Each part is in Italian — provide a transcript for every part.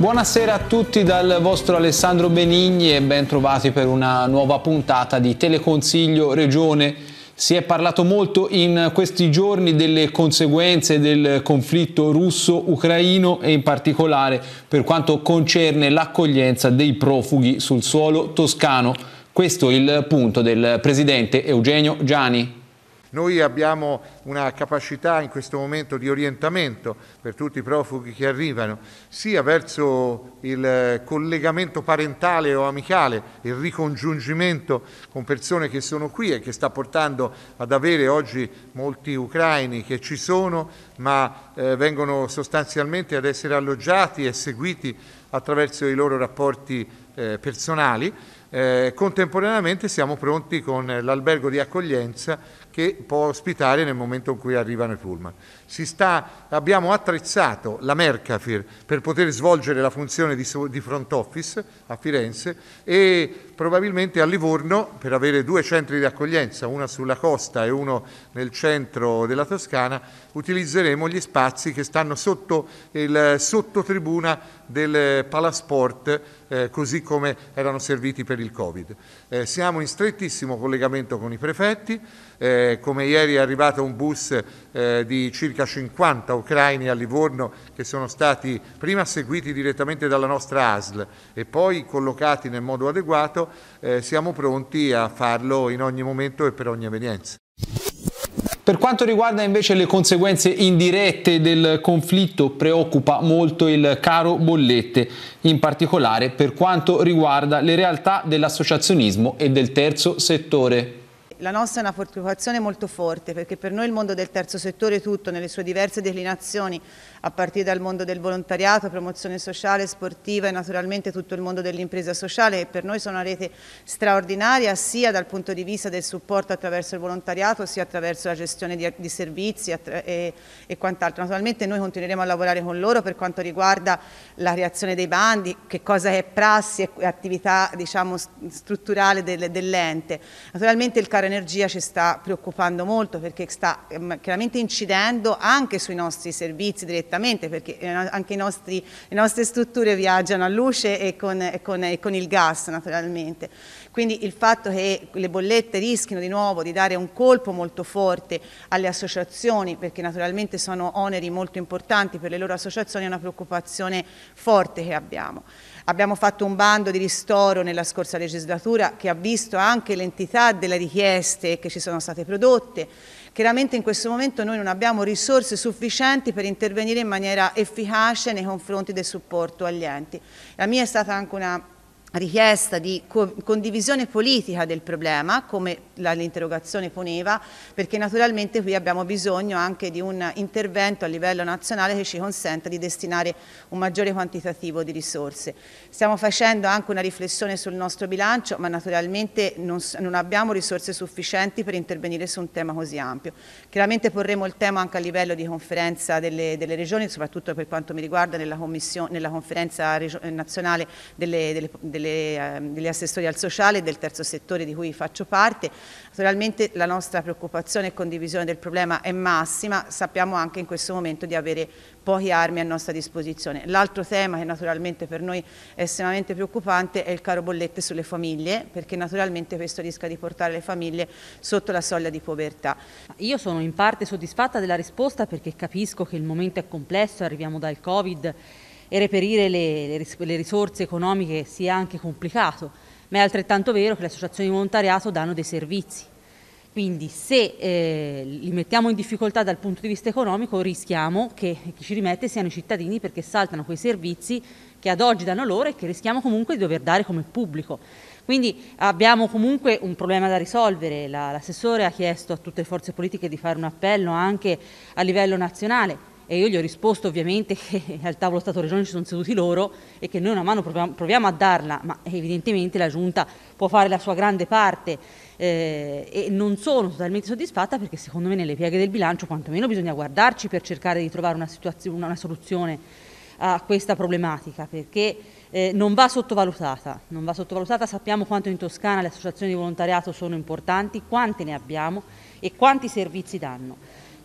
Buonasera a tutti dal vostro Alessandro Benigni e ben trovati per una nuova puntata di Teleconsiglio Regione. Si è parlato molto in questi giorni delle conseguenze del conflitto russo-ucraino e in particolare per quanto concerne l'accoglienza dei profughi sul suolo toscano. Questo è il punto del presidente Eugenio Gianni. Noi abbiamo una capacità in questo momento di orientamento per tutti i profughi che arrivano, sia verso il collegamento parentale o amicale, il ricongiungimento con persone che sono qui e che sta portando ad avere oggi molti ucraini che ci sono, ma eh, vengono sostanzialmente ad essere alloggiati e seguiti attraverso i loro rapporti eh, personali. Eh, contemporaneamente siamo pronti con l'albergo di accoglienza che può ospitare nel momento in cui arrivano i pullman. Sta, abbiamo attrezzato la Mercafir per poter svolgere la funzione di, di, front office a Firenze e probabilmente a Livorno per avere due centri di accoglienza, uno sulla costa e uno nel centro della Toscana, utilizzeremo gli spazi che stanno sotto il sottotribuna del palasport eh, così come erano serviti per il Covid. Eh, siamo in strettissimo collegamento con i prefetti, eh, come ieri è arrivato un bus eh, di circa 50 ucraini a Livorno che sono stati prima seguiti direttamente dalla nostra ASL e poi collocati nel modo adeguato, eh, siamo pronti a farlo in ogni momento e per ogni evenienza. Per quanto riguarda invece le conseguenze indirette del conflitto, preoccupa molto il caro bollette, in particolare per quanto riguarda le realtà dell'associazionismo e del terzo settore. La nostra è una preoccupazione molto forte perché per noi il mondo del terzo settore tutto, nelle sue diverse declinazioni, a partire dal mondo del volontariato, promozione sociale, sportiva e naturalmente tutto il mondo dell'impresa sociale, che per noi sono una rete straordinaria sia dal punto di vista del supporto attraverso il volontariato, sia attraverso la gestione di, di servizi e, e quant'altro. Naturalmente noi continueremo a lavorare con loro per quanto riguarda la reazione dei bandi, che cosa è prassi e attività diciamo, strutturale del, dell'ente. Naturalmente il caro energia ci sta preoccupando molto perché sta ehm, chiaramente incidendo anche sui nostri servizi direttamente perché eh, anche i nostri, le nostre strutture viaggiano a luce e con, e con, e con il gas naturalmente. Quindi il fatto che le bollette rischino di nuovo di dare un colpo molto forte alle associazioni, perché naturalmente sono oneri molto importanti per le loro associazioni, è una preoccupazione forte che abbiamo. Abbiamo fatto un bando di ristoro nella scorsa legislatura che ha visto anche l'entità delle richieste che ci sono state prodotte. Chiaramente in questo momento noi non abbiamo risorse sufficienti per intervenire in maniera efficace nei confronti del supporto agli enti. La mia è stata anche una richiesta di co condivisione politica del problema, come l'interrogazione poneva, perché naturalmente qui abbiamo bisogno anche di un intervento a livello nazionale che ci consenta di destinare un maggiore quantitativo di risorse. Stiamo facendo anche una riflessione sul nostro bilancio, ma naturalmente non, non abbiamo risorse sufficienti per intervenire su un tema così ampio. Chiaramente porremo il tema anche a livello di conferenza delle, delle regioni, soprattutto per quanto mi riguarda nella, nella conferenza nazionale delle, delle, delle delle, ehm, degli assessori al sociale e del terzo settore di cui faccio parte. Naturalmente la nostra preoccupazione e condivisione del problema è massima, sappiamo anche in questo momento di avere poche armi a nostra disposizione. L'altro tema che naturalmente per noi è estremamente preoccupante è il caro bollette sulle famiglie, perché naturalmente questo rischia di portare le famiglie sotto la soglia di povertà. Io sono in parte soddisfatta della risposta perché capisco che il momento è complesso, arriviamo dal Covid, e reperire le, le risorse economiche sia anche complicato, ma è altrettanto vero che le associazioni di volontariato danno dei servizi. Quindi se eh, li mettiamo in difficoltà dal punto di vista economico rischiamo che chi ci rimette siano i cittadini perché saltano quei servizi che ad oggi danno loro e che rischiamo comunque di dover dare come pubblico. Quindi abbiamo comunque un problema da risolvere, l'assessore ha chiesto a tutte le forze politiche di fare un appello anche a livello nazionale, e io gli ho risposto ovviamente che al tavolo Stato-Regione ci sono seduti loro e che noi una mano proviamo, proviamo a darla, ma evidentemente la Giunta può fare la sua grande parte eh, e non sono totalmente soddisfatta perché secondo me nelle pieghe del bilancio quantomeno bisogna guardarci per cercare di trovare una, una, una soluzione a questa problematica perché eh, non, va non va sottovalutata, sappiamo quanto in Toscana le associazioni di volontariato sono importanti, quante ne abbiamo e quanti servizi danno.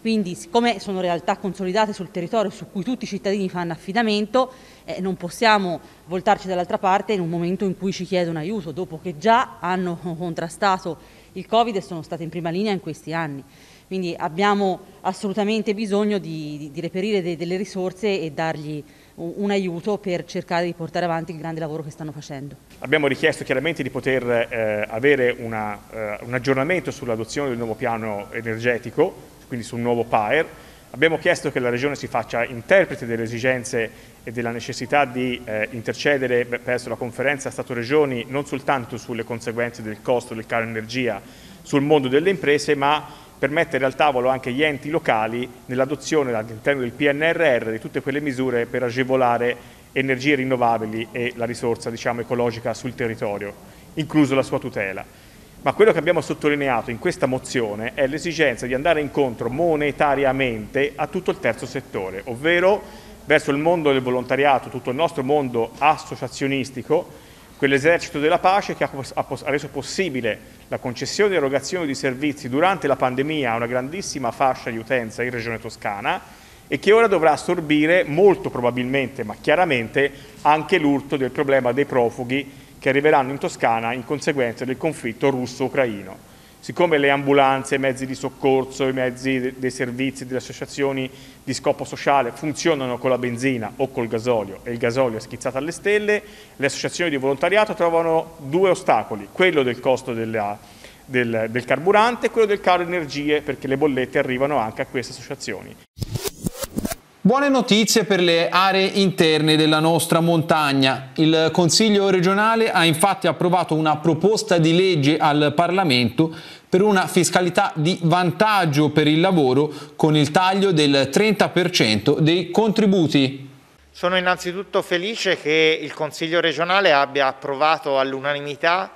Quindi siccome sono realtà consolidate sul territorio su cui tutti i cittadini fanno affidamento, eh, non possiamo voltarci dall'altra parte in un momento in cui ci chiedono aiuto, dopo che già hanno contrastato il Covid e sono state in prima linea in questi anni. Quindi abbiamo assolutamente bisogno di, di, di reperire de, delle risorse e dargli un, un, aiuto per cercare di portare avanti il grande lavoro che stanno facendo. Abbiamo richiesto chiaramente di poter eh, avere una, eh, un aggiornamento sull'adozione del nuovo piano energetico quindi su un nuovo PAER. Abbiamo chiesto che la Regione si faccia interprete delle esigenze e della necessità di eh, intercedere presso la conferenza Stato-Regioni non soltanto sulle conseguenze del costo del caro energia sul mondo delle imprese, ma per mettere al tavolo anche gli enti locali nell'adozione all'interno del PNRR di tutte quelle misure per agevolare energie rinnovabili e la risorsa diciamo, ecologica sul territorio, incluso la sua tutela ma quello che abbiamo sottolineato in questa mozione è l'esigenza di andare incontro monetariamente a tutto il terzo settore, ovvero verso il mondo del volontariato, tutto il nostro mondo associazionistico, quell'esercito della pace che ha, reso possibile la concessione e erogazione di servizi durante la pandemia a una grandissima fascia di utenza in Regione Toscana e che ora dovrà assorbire molto probabilmente, ma chiaramente, anche l'urto del problema dei profughi che arriveranno in Toscana in conseguenza del conflitto russo-ucraino. Siccome le ambulanze, i mezzi di soccorso, i mezzi dei servizi, delle associazioni di scopo sociale funzionano con la benzina o col gasolio e il gasolio è schizzato alle stelle, le associazioni di volontariato trovano due ostacoli, quello del costo della, del, del carburante e quello del caro energie perché le bollette arrivano anche a queste associazioni. Buone notizie per le aree interne della nostra montagna. Il Consiglio regionale ha infatti approvato una proposta di legge al Parlamento per una fiscalità di vantaggio per il lavoro con il taglio del 30% dei contributi. Sono innanzitutto felice che il Consiglio regionale abbia approvato all'unanimità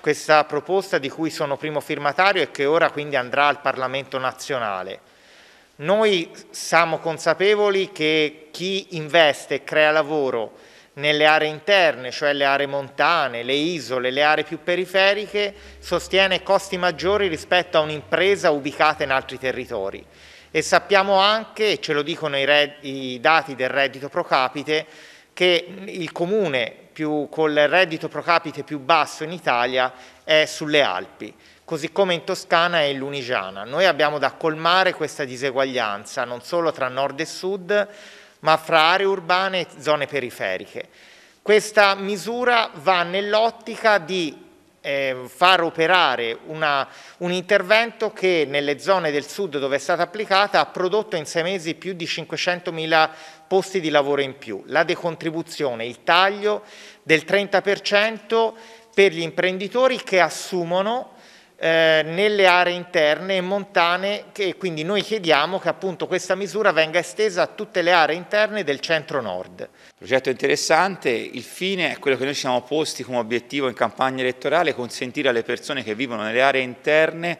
questa proposta di cui sono primo firmatario e che ora quindi andrà al Parlamento nazionale. Noi siamo consapevoli che chi investe e crea lavoro nelle aree interne, cioè le aree montane, le isole, le aree più periferiche, sostiene costi maggiori rispetto a un'impresa ubicata in altri territori. E sappiamo anche, e ce lo dicono i, red, i dati del reddito pro capite, che il comune più, col reddito pro capite più basso in Italia è sulle Alpi così come in Toscana e in Lunigiana. Noi abbiamo da colmare questa diseguaglianza non solo tra nord e sud, ma fra aree urbane e zone periferiche. Questa misura va nell'ottica di eh, far operare una, un intervento che nelle zone del sud dove è stata applicata ha prodotto in sei mesi più di 500.000 posti di lavoro in più. La decontribuzione, il taglio del 30% per gli imprenditori che assumono eh, nelle aree interne e montane e quindi noi chiediamo che appunto questa misura venga estesa a tutte le aree interne del centro-nord. Progetto interessante, il fine è quello che noi ci siamo posti come obiettivo in campagna elettorale, consentire alle persone che vivono nelle aree interne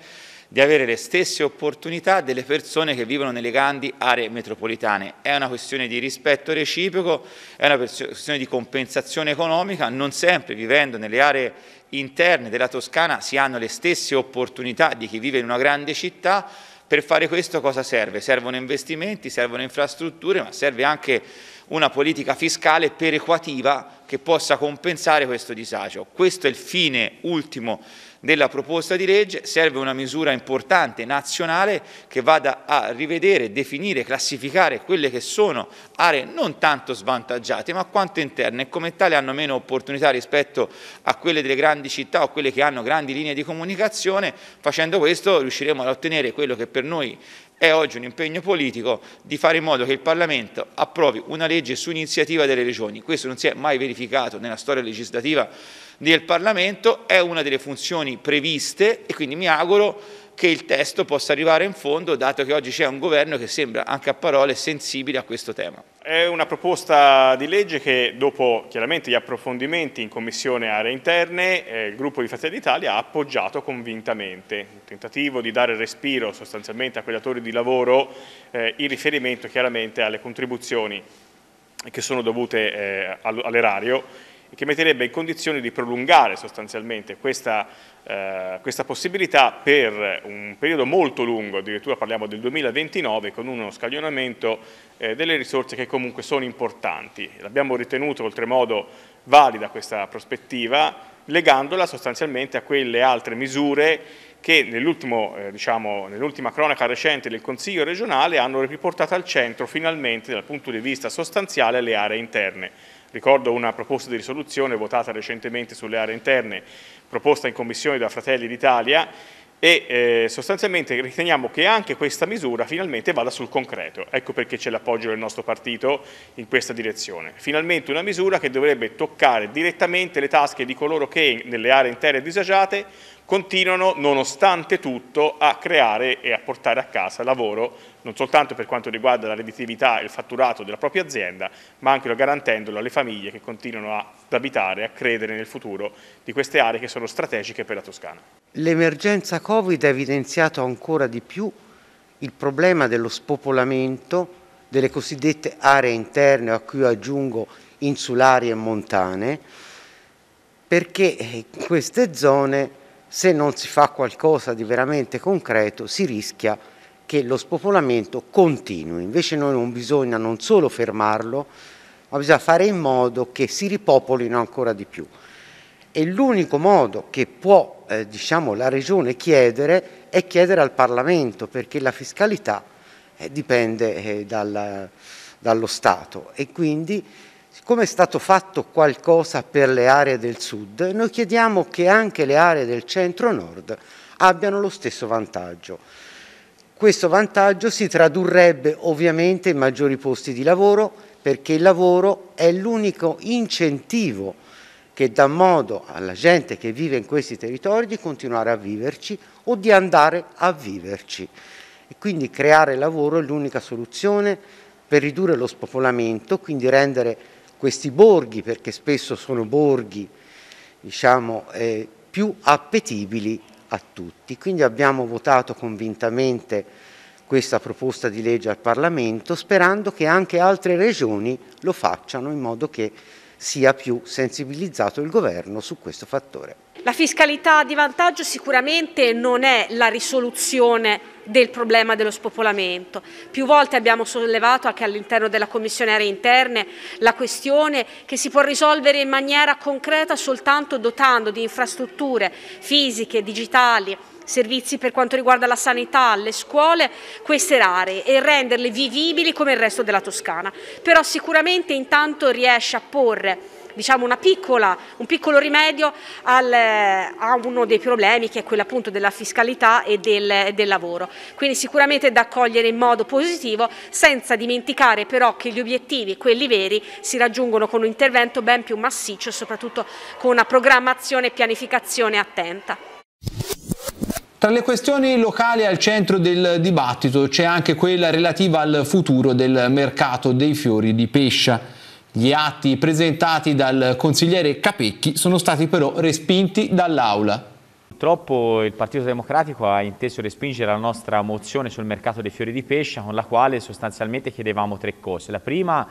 di avere le stesse opportunità delle persone che vivono nelle grandi aree metropolitane. È una questione di rispetto reciproco, è una questione di compensazione economica, non sempre vivendo nelle aree interne della Toscana si hanno le stesse opportunità di chi vive in una grande città. Per fare questo cosa serve? Servono investimenti, servono infrastrutture, ma serve anche una politica fiscale perequativa che possa compensare questo disagio. Questo è il fine ultimo della proposta di legge, serve una misura importante nazionale che vada a rivedere, definire, classificare quelle che sono aree non tanto svantaggiate ma quanto interne e come tale hanno meno opportunità rispetto a quelle delle grandi città o quelle che hanno grandi linee di comunicazione, facendo questo riusciremo ad ottenere quello che per noi è oggi un impegno politico di fare in modo che il Parlamento approvi una legge su iniziativa delle regioni. Questo non si è mai verificato nella storia legislativa del Parlamento, è una delle funzioni previste e quindi mi auguro che il testo possa arrivare in fondo, dato che oggi c'è un governo che sembra anche a parole sensibile a questo tema. È una proposta di legge che dopo chiaramente gli approfondimenti in Commissione Aree Interne eh, il gruppo di Fratelli d'Italia ha appoggiato convintamente, un tentativo di dare respiro sostanzialmente a quei datori di lavoro eh, in riferimento chiaramente alle contribuzioni che sono dovute eh, all'erario che metterebbe in condizione di prolungare sostanzialmente questa, eh, questa, possibilità per un periodo molto lungo, addirittura parliamo del 2029, con uno scaglionamento eh, delle risorse che comunque sono importanti. L'abbiamo ritenuto oltremodo valida questa prospettiva, legandola sostanzialmente a quelle altre misure che nell'ultima eh, diciamo, nell cronaca recente del Consiglio regionale hanno riportato al centro finalmente dal punto di vista sostanziale le aree interne Ricordo una proposta di risoluzione votata recentemente sulle aree interne, proposta in Commissione da Fratelli d'Italia, e eh, sostanzialmente riteniamo che anche questa misura finalmente vada sul concreto. Ecco perché c'è l'appoggio del nostro partito in questa direzione. Finalmente una misura che dovrebbe toccare direttamente le tasche di coloro che nelle aree interne disagiate continuano nonostante tutto a creare e a portare a casa lavoro non soltanto per quanto riguarda la redditività e il fatturato della propria azienda, ma anche garantendolo alle famiglie che continuano ad abitare, a credere nel futuro di queste aree che sono strategiche per la Toscana. L'emergenza Covid ha evidenziato ancora di più il problema dello spopolamento delle cosiddette aree interne, a cui aggiungo insulari e montane, perché queste zone se non si fa qualcosa di veramente concreto si rischia che lo spopolamento continui. Invece noi non bisogna non solo fermarlo, ma bisogna fare in modo che si ripopolino ancora di più. E l'unico modo che può eh, diciamo, la Regione chiedere è chiedere al Parlamento, perché la fiscalità eh, dipende eh, dal, dallo Stato e quindi siccome è stato fatto qualcosa per le aree del sud, noi chiediamo che anche le aree del centro-nord abbiano lo stesso vantaggio. Questo vantaggio si tradurrebbe ovviamente in maggiori posti di lavoro perché il lavoro è l'unico incentivo che dà modo alla gente che vive in questi territori di continuare a viverci o di andare a viverci. E quindi creare lavoro è l'unica soluzione per ridurre lo spopolamento, quindi rendere questi borghi, perché spesso sono borghi diciamo, eh, più appetibili a tutti. Quindi abbiamo votato convintamente questa proposta di legge al Parlamento sperando che anche altre regioni lo facciano in modo che sia più sensibilizzato il governo su questo fattore. La fiscalità di vantaggio sicuramente non è la risoluzione del problema dello spopolamento. Più volte abbiamo sollevato anche all'interno della Commissione Aree Interne la questione che si può risolvere in maniera concreta soltanto dotando di infrastrutture fisiche, digitali, servizi per quanto riguarda la sanità, le scuole, queste aree e renderle vivibili come il resto della Toscana. Però sicuramente intanto riesce a porre diciamo, piccola, un piccolo rimedio al, eh, a uno dei problemi che è quello appunto della fiscalità e del, del lavoro. Quindi sicuramente da accogliere in modo positivo senza dimenticare però che gli obiettivi, quelli veri, si raggiungono con un intervento ben più massiccio e soprattutto con una programmazione e pianificazione attenta. Tra le questioni locali al centro del dibattito c'è anche quella relativa al futuro del mercato dei fiori di Pescia. Gli atti presentati dal consigliere Capecchi sono stati però respinti dall'Aula. Purtroppo il Partito Democratico ha inteso respingere la nostra mozione sul mercato dei fiori di pesce con la quale sostanzialmente chiedevamo tre cose. La prima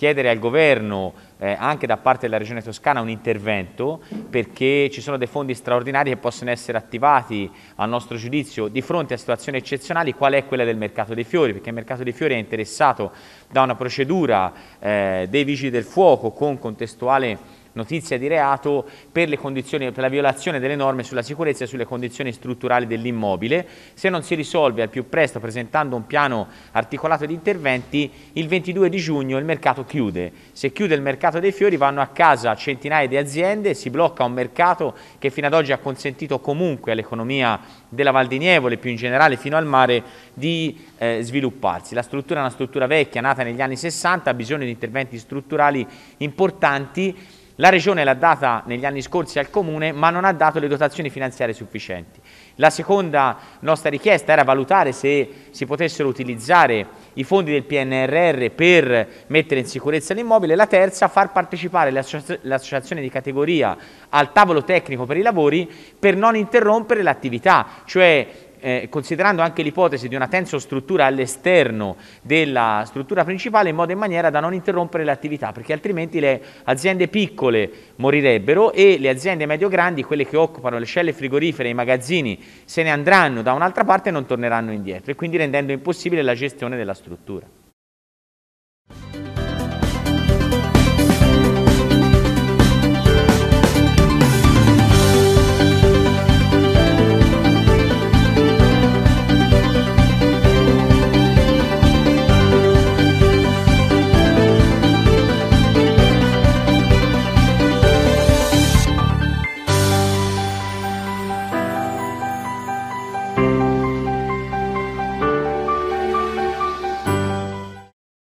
chiedere al governo, eh, anche da parte della Regione Toscana, un intervento perché ci sono dei fondi straordinari che possono essere attivati, a nostro giudizio, di fronte a situazioni eccezionali, qual è quella del mercato dei fiori, perché il mercato dei fiori è interessato da una procedura eh, dei vigili del fuoco con contestuale notizia di reato per, per, la violazione delle norme sulla sicurezza e sulle condizioni strutturali dell'immobile. Se non si risolve al più presto presentando un piano articolato di interventi, il 22 di giugno il mercato chiude. Se chiude il mercato dei fiori vanno a casa centinaia di aziende, si blocca un mercato che fino ad oggi ha consentito comunque all'economia della Val di Nievole, più in generale fino al mare, di eh, svilupparsi. La struttura è una struttura vecchia, nata negli anni 60, ha bisogno di interventi strutturali importanti la Regione l'ha data negli anni scorsi al Comune ma non ha dato le dotazioni finanziarie sufficienti. La seconda nostra richiesta era valutare se si potessero utilizzare i fondi del PNRR per mettere in sicurezza l'immobile. La terza, far partecipare l'associazione di categoria al tavolo tecnico per i lavori per non interrompere l'attività, cioè eh, considerando anche l'ipotesi di una tensostruttura all'esterno della struttura principale in modo e maniera da non interrompere le attività, perché altrimenti le aziende piccole morirebbero e le aziende medio-grandi, quelle che occupano le celle frigorifere e i magazzini, se ne andranno da un'altra parte e non torneranno indietro, e quindi rendendo impossibile la gestione della struttura.